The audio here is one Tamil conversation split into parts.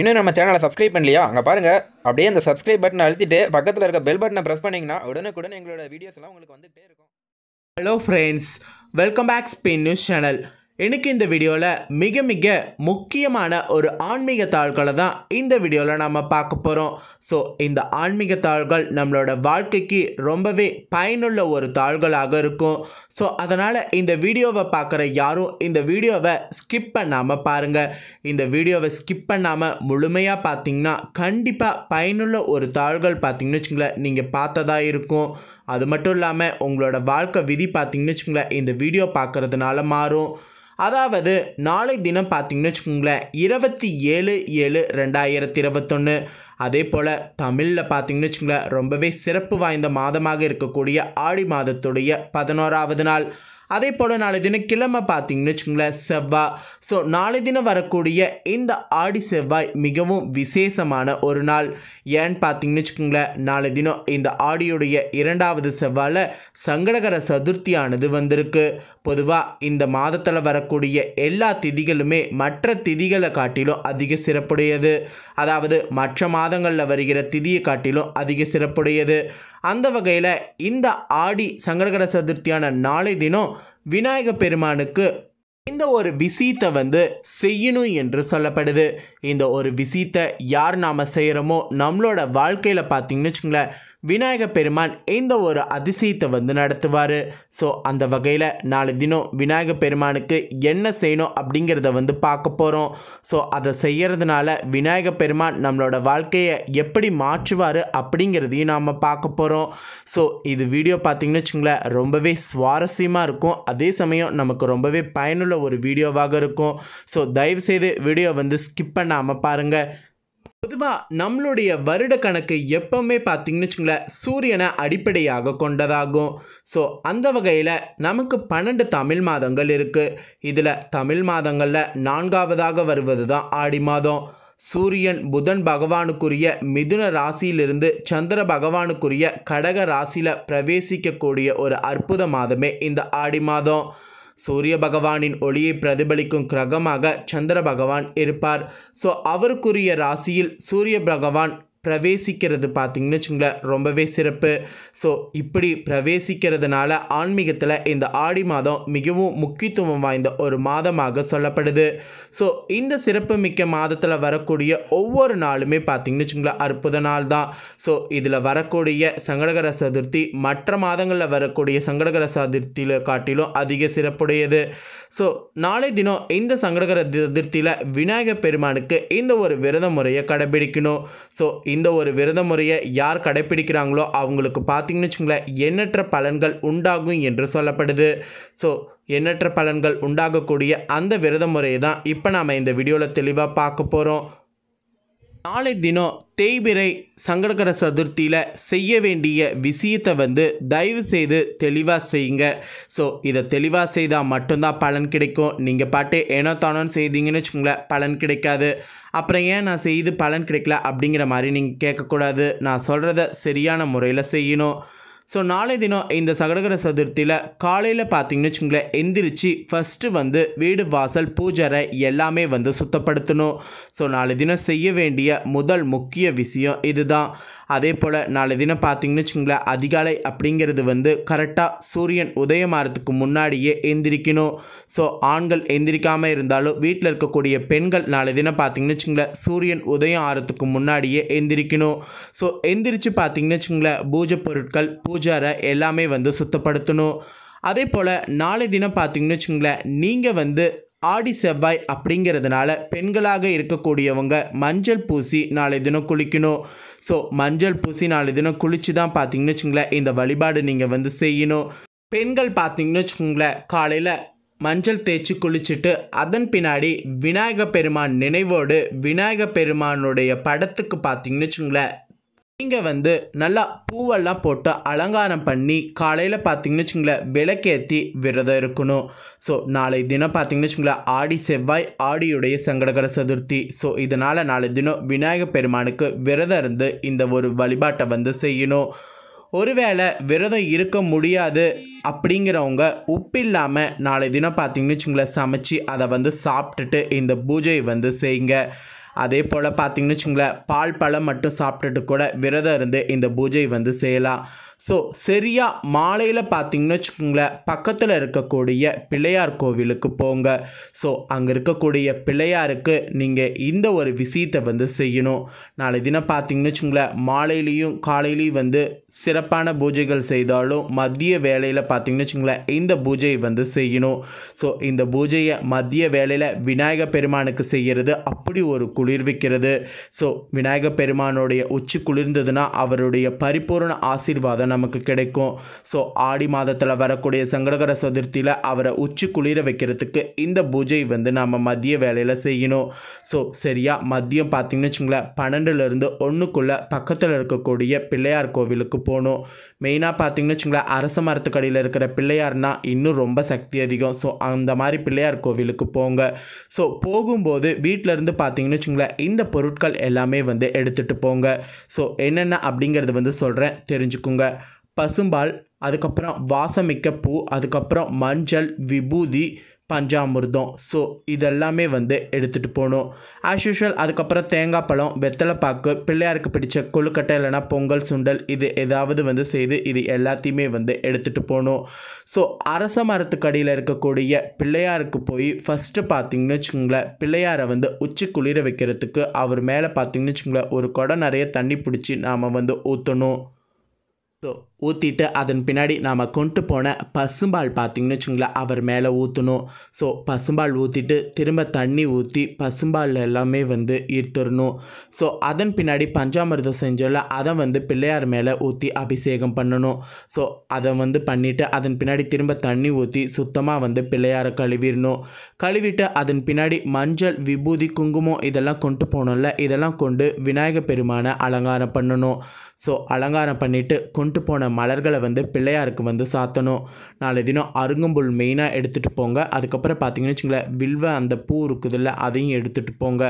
இன்னும் நம்ம சேனலை சப்ஸ்கிரைப் பண்ணலையா அங்கே பாருங்கள் அப்படியே அந்த சப்ஸ்கிரைப் பட்டனை அழுத்திட்டு பக்கத்தில் இருக்க பெல் பட்டனை ப்ரெஸ் பண்ணிங்கன்னா உடனுக்குடன் எங்களோட வீடியோஸ்லாம் உங்களுக்கு வந்துகிட்டே இருக்கும் hello friends welcome back spin news channel எனக்கு இந்த வீடியோவில் மிக மிக முக்கியமான ஒரு ஆன்மீக தாள்களை தான் இந்த வீடியோவில் நம்ம பார்க்க போகிறோம் ஸோ இந்த ஆன்மீக தாள்கள் நம்மளோட வாழ்க்கைக்கு ரொம்பவே பயனுள்ள ஒரு தாள்களாக இருக்கும் ஸோ அதனால் இந்த வீடியோவை பார்க்குற யாரும் இந்த வீடியோவை ஸ்கிப் பண்ணாமல் பாருங்கள் இந்த வீடியோவை ஸ்கிப் பண்ணாமல் முழுமையாக பார்த்தீங்கன்னா கண்டிப்பாக பயனுள்ள ஒரு தாள்கள் பார்த்தீங்கன்னு வச்சுங்களேன் நீங்கள் பார்த்ததா இருக்கும் அது மட்டும் இல்லாமல் உங்களோட வாழ்க்கை விதி பார்த்தீங்கன்னு வச்சுங்களேன் இந்த வீடியோ பார்க்குறதுனால மாறும் அதாவது நாளை தினம் பார்த்திங்கன்னு வச்சுக்கோங்களேன் இருபத்தி ஏழு ஏழு ரெண்டாயிரத்தி இருபத்தொன்று அதே போல் தமிழில் பார்த்திங்கன்னு வச்சுக்கோங்களேன் ரொம்பவே சிறப்பு வாய்ந்த மாதமாக இருக்கக்கூடிய ஆடி மாதத்துடைய பதினோராவது நாள் அதே போல் நாளைய தினம் கிழமை பார்த்தீங்கன்னு வச்சுக்கோங்களேன் செவ்வாய் ஸோ நாளை தினம் வரக்கூடிய இந்த ஆடி செவ்வாய் மிகவும் விசேஷமான ஒரு நாள் ஏன்னு பார்த்தீங்கன்னு வச்சுக்கோங்களேன் நாளை தினம் இந்த ஆடியுடைய இரண்டாவது செவ்வாயில் சங்கடகர சதுர்த்தியானது வந்திருக்கு பொதுவாக இந்த மாதத்தில் வரக்கூடிய எல்லா திதிகளுமே மற்ற திதிகளை காட்டிலும் அதிக சிறப்புடையது அதாவது மற்ற மாதங்களில் வருகிற திதியை காட்டிலும் அதிக சிறப்புடையது அந்த வகையில் இந்த ஆடி சங்கடகர சதுர்த்தியான நாளை தினம் விநாயக பெருமானுக்கு இந்த ஒரு விசித்தை வந்து செய்யணும் என்று சொல்லப்படுது இந்த ஒரு விசித்தை யார் நாம் செய்கிறோமோ நம்மளோட வாழ்க்கையில் பார்த்தீங்கன்னு வச்சுங்களேன் விநாயக பெருமான் இந்த ஒரு அதிசயத்தை வந்து நடத்துவார் ஸோ அந்த வகையில் நாலு தினம் விநாயக பெருமானுக்கு என்ன செய்யணும் அப்படிங்கிறத வந்து பார்க்க போகிறோம் ஸோ அதை செய்கிறதுனால விநாயக பெருமான் நம்மளோட வாழ்க்கையை எப்படி மாற்றுவார் அப்படிங்கிறதையும் நாம் பார்க்க போகிறோம் ஸோ இது வீடியோ பார்த்திங்கன்னு வச்சுங்களேன் ரொம்பவே சுவாரஸ்யமாக இருக்கும் அதே சமயம் நமக்கு ரொம்பவே பயனுள்ள ஒரு வீடியோவாக இருக்கும் ஸோ தயவுசெய்து வீடியோ வந்து ஸ்கிப் பண்ணாமல் பாருங்கள் பொதுவாக நம்மளுடைய வருட கணக்கு எப்பவுமே பார்த்திங்கன்னு வச்சுங்களேன் சூரியனை அடிப்படையாக கொண்டதாகும் ஸோ அந்த வகையில் நமக்கு பன்னெண்டு தமிழ் மாதங்கள் இருக்குது இதில் தமிழ் மாதங்களில் நான்காவதாக வருவது தான் ஆடி மாதம் சூரியன் புதன் பகவானுக்குரிய மிதுன ராசியிலிருந்து சந்திர பகவானுக்குரிய கடக ராசியில் பிரவேசிக்கக்கூடிய ஒரு அற்புத மாதமே இந்த ஆடி மாதம் சூரிய பகவானின் ஒளியை பிரதிபலிக்கும் கிரகமாக சந்திர பகவான் இருப்பார் ஸோ அவருக்குரிய ராசியில் சூரிய பகவான் பிரவேசிக்கிறது பார்த்திங்கன்னு வச்சுங்களேன் ரொம்பவே சிறப்பு ஸோ இப்படி பிரவேசிக்கிறதுனால ஆன்மீகத்தில் இந்த ஆடி மாதம் மிகவும் முக்கியத்துவம் வாய்ந்த ஒரு மாதமாக சொல்லப்படுது ஸோ இந்த சிறப்பு மிக்க மாதத்தில் வரக்கூடிய ஒவ்வொரு நாளுமே பார்த்திங்கன்னு வச்சுங்களேன் அற்புத நாள் தான் ஸோ இதில் வரக்கூடிய சங்கடகர சதுர்த்தி மற்ற மாதங்களில் வரக்கூடிய சங்கடகர சதுர்த்தியில் காட்டிலும் அதிக சிறப்புடையது ஸோ நாளை தினம் இந்த சங்கடகர சதுர்த்தியில் விநாயகர் பெருமானுக்கு இந்த ஒரு விரத முறையை கடைபிடிக்கணும் ஸோ இந்த ஒரு விரத முறையை யார் கடைப்பிடிக்கிறாங்களோ அவங்களுக்கு பார்த்திங்கன்னு வச்சுங்களேன் எண்ணற்ற பலன்கள் உண்டாகும் என்று சொல்லப்படுது ஸோ எண்ணற்ற பலன்கள் உண்டாகக்கூடிய அந்த விரத முறையை தான் இப்போ நாம் இந்த வீடியோவில் தெளிவாக பார்க்க போகிறோம் நாளை தினம் தேய்பிரை சங்கடகர சதுர்த்தியில் செய்ய வேண்டிய விஷயத்தை வந்து தயவு செய்து தெளிவாக செய்யுங்க ஸோ இதை தெளிவாக செய்தால் மட்டும்தான் பலன் கிடைக்கும் நீங்கள் பாட்டு ஏனோ தானோன்னு செய்தீங்கன்னு வச்சுக்கோங்களேன் பலன் கிடைக்காது அப்புறம் ஏன் நான் செய்து பலன் கிடைக்கல அப்படிங்கிற மாதிரி நீங்கள் கேட்கக்கூடாது நான் சொல்கிறத சரியான முறையில் செய்யணும் ஸோ நாளை தினம் இந்த சகடகர சதுர்த்தியில் காலையில் பார்த்தீங்கன்னு வச்சுங்களேன் எந்திரிச்சு ஃபஸ்ட்டு வந்து வீடு வாசல் பூஜரை எல்லாமே வந்து சுத்தப்படுத்தணும் ஸோ நாளை தினம் செய்ய வேண்டிய முதல் முக்கிய விஷயம் இதுதான் அதே போல் நாளை தினம் பார்த்தீங்கன்னு வச்சுங்களேன் அதிகாலை அப்படிங்கிறது வந்து கரெக்டாக சூரியன் உதயமாகிறதுக்கு முன்னாடியே எந்திரிக்கணும் ஸோ ஆண்கள் எந்திரிக்காமல் இருந்தாலும் வீட்டில் இருக்கக்கூடிய பெண்கள் நாளை தினம் பார்த்தீங்கன்னு வச்சுங்களேன் சூரியன் உதயம் ஆகிறதுக்கு முன்னாடியே எந்திரிக்கணும் ஸோ எந்திரிச்சு பார்த்தீங்கன்னு வச்சுங்களேன் பூஜை பொருட்கள் பூஜாரை எல்லாமே வந்து சுத்தப்படுத்தணும் அதே போல் நாளை தினம் பார்த்தீங்கன்னு வச்சுங்களேன் நீங்கள் வந்து ஆடி செவ்வாய் அப்படிங்கிறதுனால பெண்களாக இருக்கக்கூடியவங்க மஞ்சள் பூசி நாளை தினம் குளிக்கணும் ஸோ மஞ்சள் பூசி நாலு தினம் குளித்து தான் பார்த்தீங்கன்னு வச்சுங்களேன் இந்த வழிபாடு நீங்கள் வந்து செய்யணும் பெண்கள் பார்த்தீங்கன்னு வச்சுக்கோங்களேன் காலையில் மஞ்சள் தேய்ச்சி குளிச்சுட்டு அதன் பின்னாடி விநாயகப் பெருமான் நினைவோடு விநாயகப் பெருமானுடைய படத்துக்கு பார்த்தீங்கன்னு வச்சுங்களேன் நீங்கள் வந்து நல்லா பூவெல்லாம் போட்டு அலங்காரம் பண்ணி காலையில் பார்த்தீங்கன்னு வச்சுங்களேன் விளக்கேற்றி விரதம் இருக்கணும் ஸோ நாளை தினம் பார்த்தீங்கன்னு வச்சுங்களேன் ஆடி செவ்வாய் ஆடியுடைய சங்கடகர சதுர்த்தி ஸோ இதனால் நாளை தினம் விநாயகர் பெருமானுக்கு விரதம் இருந்து இந்த ஒரு வழிபாட்டை வந்து செய்யணும் ஒருவேளை விரதம் இருக்க முடியாது அப்படிங்கிறவங்க உப்பு இல்லாமல் நாளை தினம் பார்த்தீங்கன்னு வச்சுங்களேன் சமைச்சு அதை வந்து சாப்பிட்டுட்டு இந்த பூஜையை வந்து செய்யுங்க அதே போல் பார்த்தீங்கன்னு வச்சுங்களேன் பால் பழம் மட்டும் சாப்பிட்டுட்டு கூட விரதம் இருந்து இந்த பூஜை வந்து செய்யலாம் ஸோ சரியாக மாலையில் பார்த்தீங்கன்னு வச்சுக்கோங்களேன் பக்கத்தில் இருக்கக்கூடிய பிள்ளையார் கோவிலுக்கு போங்க ஸோ அங்கே இருக்கக்கூடிய பிள்ளையாருக்கு நீங்கள் இந்த ஒரு விஷயத்தை வந்து செய்யணும் நாளை தினம் பார்த்தீங்கன்னு வச்சுக்கோங்களேன் மாலையிலையும் காலையிலையும் வந்து சிறப்பான பூஜைகள் செய்தாலும் மதிய வேலையில் பார்த்தீங்கன்னு வச்சுக்கோங்களேன் இந்த பூஜையை வந்து செய்யணும் ஸோ இந்த பூஜையை மதிய வேலையில் விநாயக பெருமானுக்கு செய்கிறது அப்படி ஒரு குளிர்விக்கிறது ஸோ விநாயக பெருமானுடைய உச்சி குளிர்ந்ததுன்னா அவருடைய பரிபூர்ண ஆசீர்வாதம் பலன் நமக்கு கிடைக்கும் ஸோ ஆடி மாதத்தில் வரக்கூடிய சங்கடகர சதுர்த்தியில் அவரை உச்சி குளிர வைக்கிறதுக்கு இந்த பூஜை வந்து நம்ம மதிய வேலையில் செய்யணும் ஸோ சரியா மதியம் பார்த்திங்கன்னு வச்சுங்களேன் பன்னெண்டுலேருந்து ஒன்றுக்குள்ளே பக்கத்தில் இருக்கக்கூடிய பிள்ளையார் கோவிலுக்கு போகணும் மெயினாக பார்த்திங்கன்னு வச்சுங்களேன் அரச மரத்துக்கடியில் இருக்கிற பிள்ளையார்னா இன்னும் ரொம்ப சக்தி அதிகம் ஸோ அந்த மாதிரி பிள்ளையார் கோவிலுக்கு போங்க ஸோ போகும்போது வீட்டிலேருந்து பார்த்திங்கன்னு வச்சுங்களேன் இந்த பொருட்கள் எல்லாமே வந்து எடுத்துகிட்டு போங்க ஸோ என்னென்ன அப்படிங்கிறது வந்து சொல்கிறேன் தெரிஞ்சுக்குங்க பசும்பால் அதுக்கப்புறம் வாசமிக்க பூ அதுக்கப்புறம் மஞ்சள் விபூதி பஞ்சாமிர்தம் ஸோ இதெல்லாமே வந்து எடுத்துகிட்டு போகணும் ஆஸ் யூஷுவல் அதுக்கப்புறம் தேங்காய் பழம் வெத்தலைப்பாக்கு பிள்ளையாருக்கு பிடிச்ச கொழுக்கட்டை இல்லைனா பொங்கல் சுண்டல் இது ஏதாவது வந்து செய்து இது எல்லாத்தையுமே வந்து எடுத்துகிட்டு போகணும் ஸோ அரச மரத்துக்கடியில் இருக்கக்கூடிய பிள்ளையாருக்கு போய் ஃபஸ்ட்டு பார்த்திங்கன்னு வச்சுக்கோங்களேன் பிள்ளையாரை வந்து உச்சி குளிர வைக்கிறதுக்கு அவர் மேலே பார்த்திங்கன்னு வச்சுக்கோங்களேன் ஒரு குடம் நிறைய தண்ணி பிடிச்சி நாம் வந்து ஊற்றணும் ஸோ ஊற்றிட்டு அதன் பின்னாடி நாம் கொண்டு போன பசும்பால் பார்த்திங்கன்னு வச்சுங்களேன் அவர் மேலே ஊற்றணும் ஸோ பசும்பால் ஊற்றிட்டு திரும்ப தண்ணி ஊற்றி பசும்பால் எல்லாமே வந்து ஈர்த்துடணும் ஸோ அதன் பின்னாடி பஞ்சாமிர்தம் செஞ்சோம்ல அதை வந்து பிள்ளையார் மேலே ஊற்றி அபிஷேகம் பண்ணணும் ஸோ அதை வந்து பண்ணிவிட்டு அதன் பின்னாடி திரும்ப தண்ணி ஊற்றி சுத்தமாக வந்து பிள்ளையாரை கழுவிடணும் கழுவிட்டு அதன் பின்னாடி மஞ்சள் விபூதி குங்குமம் இதெல்லாம் கொண்டு போகணும்ல இதெல்லாம் கொண்டு விநாயகர் பெருமானை அலங்காரம் பண்ணணும் ஸோ அலங்காரம் பண்ணிவிட்டு கொண்டு போன மலர்களை வந்து பிள்ளையாருக்கு வந்து சாத்தணும் நாலு தினம் அருங்கம்புல் மெயினாக எடுத்துகிட்டு போங்க அதுக்கப்புறம் பார்த்திங்கன்னு வச்சுங்களேன் வில்வ அந்த பூ இருக்குதுல்ல அதையும் எடுத்துகிட்டு போங்க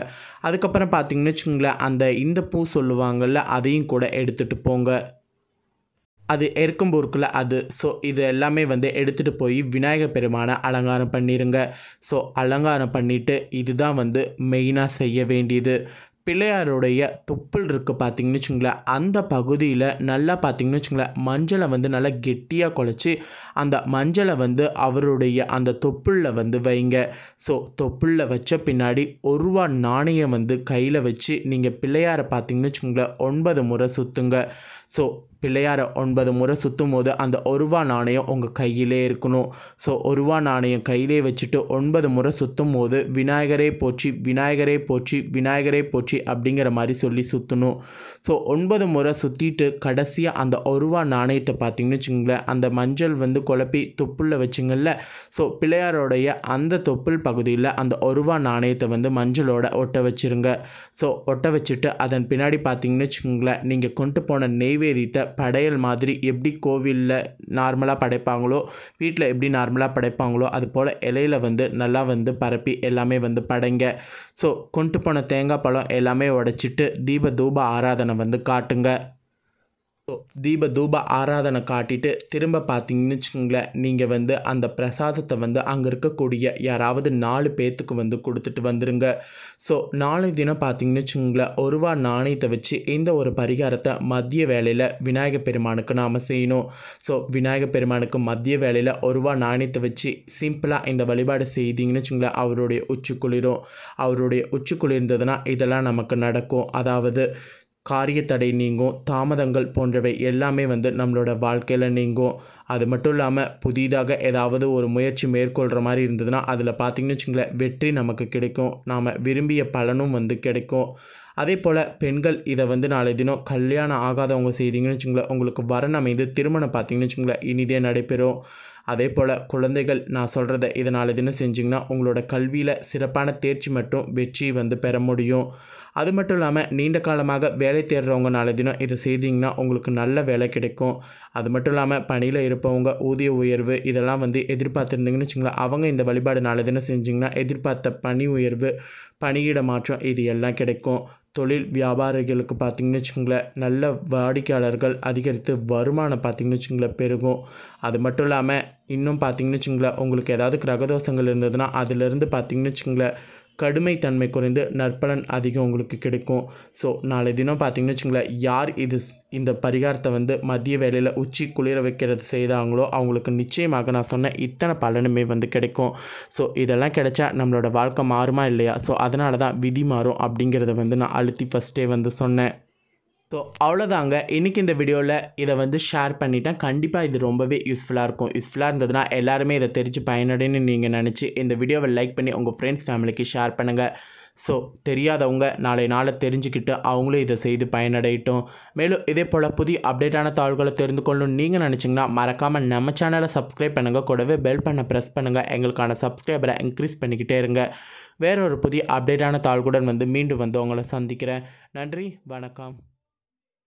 அதுக்கப்புறம் பார்த்திங்கன்னு வச்சுங்களேன் அந்த இந்த பூ சொல்லுவாங்கள்ல அதையும் கூட எடுத்துகிட்டு போங்க அது எருக்கம்பு இருக்குல்ல அது ஸோ இது எல்லாமே வந்து எடுத்துகிட்டு போய் விநாயகர் பெருமானை அலங்காரம் பண்ணிடுங்க ஸோ அலங்காரம் பண்ணிவிட்டு இதுதான் வந்து மெயினாக செய்ய வேண்டியது பிள்ளையாருடைய தொப்புள் இருக்குது பார்த்தீங்கன்னு வச்சுங்களேன் அந்த பகுதியில் நல்லா பார்த்தீங்கன்னு வச்சுங்களேன் மஞ்சளை வந்து நல்லா கெட்டியாக குழச்சி அந்த மஞ்சளை வந்து அவருடைய அந்த தொப்புளில் வந்து வைங்க ஸோ தொப்புளில் வச்ச பின்னாடி ஒரு ரூபா நாணயம் வந்து கையில் வச்சு நீங்கள் பிள்ளையாரை பார்த்தீங்கன்னு வச்சுங்களேன் ஒன்பது முறை சுற்றுங்க ஸோ பிள்ளையாரை ஒன்பது முறை சுற்றும் போது அந்த ஒருவா நாணயம் உங்கள் கையிலே இருக்கணும் ஸோ ஒருவா நாணயம் கையிலே வச்சுட்டு ஒன்பது முறை சுற்றும் போது விநாயகரே போச்சு விநாயகரே போச்சு விநாயகரே போச்சு அப்படிங்கிற மாதிரி சொல்லி சுற்றணும் ஸோ ஒன்பது முறை சுற்றிட்டு கடைசியாக அந்த ஒருவா நாணயத்தை பார்த்தீங்கன்னு வச்சுங்களேன் அந்த மஞ்சள் வந்து குழப்பி தொப்புளில் வச்சுங்கள ஸோ பிள்ளையாரோடைய அந்த தொப்புள் பகுதியில் அந்த ஒருவா நாணயத்தை வந்து மஞ்சளோட ஒட்ட வச்சுருங்க ஸோ ஒட்ட வச்சுட்டு அதன் பின்னாடி பார்த்தீங்கன்னு வச்சுக்கோங்களேன் நீங்கள் கொண்டு போன நெய்வேதியத்தை படையல் மாதிரி எப்படி கோவிலில் நார்மலாக படைப்பாங்களோ வீட்டில் எப்படி நார்மலாக படைப்பாங்களோ அது போல் இலையில் வந்து நல்லா வந்து பரப்பி எல்லாமே வந்து படைங்க ஸோ கொண்டு போன தேங்காய் பழம் எல்லாமே உடச்சிட்டு தீப தூப ஆராதனை வந்து காட்டுங்க தீப தூப ஆராதனை காட்டிட்டு திரும்ப பார்த்தீங்கன்னு வச்சுக்கோங்களேன் நீங்கள் வந்து அந்த பிரசாதத்தை வந்து அங்கே இருக்கக்கூடிய யாராவது நாலு பேர்த்துக்கு வந்து கொடுத்துட்டு வந்துடுங்க ஸோ நாலு தினம் பார்த்தீங்கன்னு வச்சுக்கோங்களேன் ஒரு நாணயத்தை வச்சு இந்த ஒரு பரிகாரத்தை மதிய வேலையில் விநாயகர் பெருமானுக்கு நாம் செய்யணும் ஸோ விநாயகர் பெருமானுக்கு மதிய வேலையில் ஒரு நாணயத்தை வச்சு சிம்பிளாக இந்த வழிபாடு செய்தீங்கன்னு வச்சுங்களேன் அவருடைய உச்சி குளிரும் அவருடைய உச்சி குளிர்ந்ததுன்னா இதெல்லாம் நமக்கு நடக்கும் அதாவது காரிய தடை நீங்கும் தாமதங்கள் போன்றவை எல்லாமே வந்து நம்மளோட வாழ்க்கையில் நீங்கும் அது மட்டும் இல்லாமல் புதிதாக ஏதாவது ஒரு முயற்சி மேற்கொள்கிற மாதிரி இருந்ததுன்னா அதில் பார்த்திங்கன்னு வச்சுங்களேன் வெற்றி நமக்கு கிடைக்கும் நாம் விரும்பிய பலனும் வந்து கிடைக்கும் அதே போல் பெண்கள் இதை வந்து நாளைய தினம் கல்யாணம் ஆகாதவங்க செய்தீங்கன்னு வச்சுங்களேன் உங்களுக்கு வரணமைந்து திருமணம் பார்த்தீங்கன்னு வச்சுங்களேன் இனிதே நடைபெறும் அதே போல் குழந்தைகள் நான் சொல்கிறத இதனால் நாலு தினம் செஞ்சிங்கன்னா உங்களோட கல்வியில் சிறப்பான தேர்ச்சி மட்டும் வெற்றி வந்து பெற முடியும் அது மட்டும் இல்லாமல் நீண்ட காலமாக வேலை தேடுறவங்க நாலு தினம் இதை செய்தீங்கன்னா உங்களுக்கு நல்ல வேலை கிடைக்கும் அது மட்டும் இல்லாமல் பணியில் இருப்பவங்க ஊதிய உயர்வு இதெல்லாம் வந்து எதிர்பார்த்துருந்தீங்கன்னு வச்சுங்களா அவங்க இந்த வழிபாடு நாலு தினம் செஞ்சிங்கன்னா எதிர்பார்த்த பணி உயர்வு பணியிட மாற்றம் இது எல்லாம் கிடைக்கும் தொழில் வியாபாரிகளுக்கு பார்த்திங்கன்னு வச்சுக்கோங்களேன் நல்ல வாடிக்கையாளர்கள் அதிகரித்து வருமானம் பார்த்திங்கன்னு வச்சுக்கோங்களேன் பெருகும் அது மட்டும் இல்லாமல் இன்னும் பார்த்திங்கன்னு வச்சுக்கோங்களேன் உங்களுக்கு ஏதாவது கிரகதோஷங்கள் இருந்ததுன்னா அதிலிருந்து பார்த்திங்கன்னு வச்சுக்கோங்களேன் கடுமை தன்மை குறைந்து நற்பலன் அதிகம் உங்களுக்கு கிடைக்கும் ஸோ நாளை தினம் பார்த்திங்கன்னு வச்சுங்களேன் யார் இது இந்த பரிகாரத்தை வந்து மதிய வேலையில் உச்சி குளிர வைக்கிறது செய்தாங்களோ அவங்களுக்கு நிச்சயமாக நான் சொன்ன இத்தனை பலனுமே வந்து கிடைக்கும் ஸோ இதெல்லாம் கிடைச்சா நம்மளோட வாழ்க்கை மாறுமா இல்லையா ஸோ அதனால தான் விதி மாறும் அப்படிங்கிறத வந்து நான் அழுத்தி ஃபஸ்ட்டே வந்து சொன்னேன் ஸோ அவ்வளோதாங்க இன்றைக்கி இந்த வீடியோவில் இதை வந்து ஷேர் பண்ணிட்டேன் கண்டிப்பாக இது ரொம்பவே யூஸ்ஃபுல்லாக இருக்கும் யூஸ்ஃபுல்லாக இருந்ததுன்னா எல்லாருமே இதை தெரிஞ்சு பயனடைன்னு நீங்கள் நினச்சி இந்த வீடியோவை லைக் பண்ணி உங்கள் ஃப்ரெண்ட்ஸ் ஃபேமிலிக்கு ஷேர் பண்ணுங்கள் ஸோ தெரியாதவங்க நாளை நாளை தெரிஞ்சுக்கிட்டு அவங்களும் இதை செய்து பயனடையட்டும் மேலும் இதே போல் புதிய அப்டேட்டான தாள்களை தெரிந்து கொள்ளணும்னு நீங்கள் நினச்சிங்கன்னா மறக்காமல் நம்ம சேனலை சப்ஸ்கிரைப் பண்ணுங்கள் கூடவே பெல் பண்ண ப்ரெஸ் பண்ணுங்கள் எங்களுக்கான சப்ஸ்கிரைபரை இன்க்ரீஸ் பண்ணிக்கிட்டே இருங்க வேறொரு புதிய அப்டேட்டான தாள்களுடன் வந்து மீண்டும் வந்து உங்களை சந்திக்கிறேன் நன்றி வணக்கம்